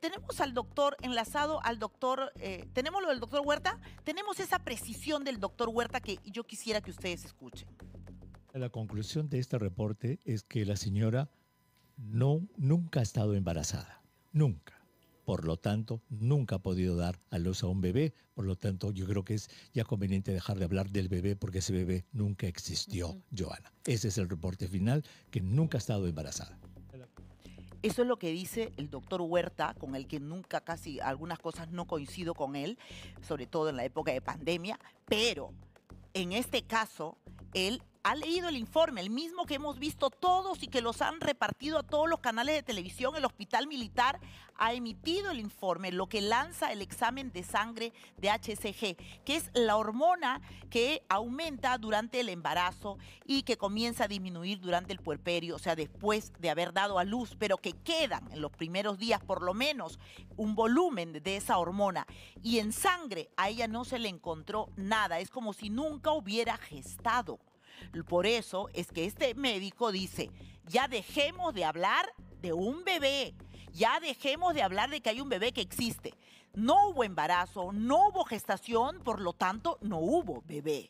tenemos al doctor enlazado al doctor, eh, tenemos lo del doctor Huerta, tenemos esa precisión del doctor Huerta que yo quisiera que ustedes escuchen. La conclusión de este reporte es que la señora no, nunca ha estado embarazada, nunca por lo tanto, nunca ha podido dar a luz a un bebé. Por lo tanto, yo creo que es ya conveniente dejar de hablar del bebé porque ese bebé nunca existió, Joana. Ese es el reporte final, que nunca ha estado embarazada. Eso es lo que dice el doctor Huerta, con el que nunca casi algunas cosas no coincido con él, sobre todo en la época de pandemia, pero en este caso él ha leído el informe, el mismo que hemos visto todos y que los han repartido a todos los canales de televisión, el hospital militar ha emitido el informe, lo que lanza el examen de sangre de HCG, que es la hormona que aumenta durante el embarazo y que comienza a disminuir durante el puerperio, o sea, después de haber dado a luz, pero que quedan en los primeros días por lo menos un volumen de esa hormona. Y en sangre a ella no se le encontró nada, es como si nunca hubiera gestado. Por eso es que este médico dice, ya dejemos de hablar de un bebé, ya dejemos de hablar de que hay un bebé que existe. No hubo embarazo, no hubo gestación, por lo tanto no hubo bebé.